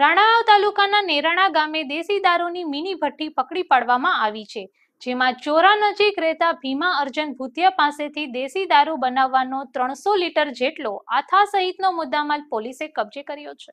રાણાવ તાલુકાના નેરાણા ગામે દેશી દારૂની મિની ભઠ્ઠી પકડી પાડવામાં આવી છે જેમાં ચોરા નજીક રહેતા ભીમા અર્જન ભૂતિયા પાસેથી દેશી દારૂ બનાવવાનો ત્રણસો લીટર જેટલો આથા સહિતનો મુદ્દામાલ પોલીસે કબજે કર્યો છે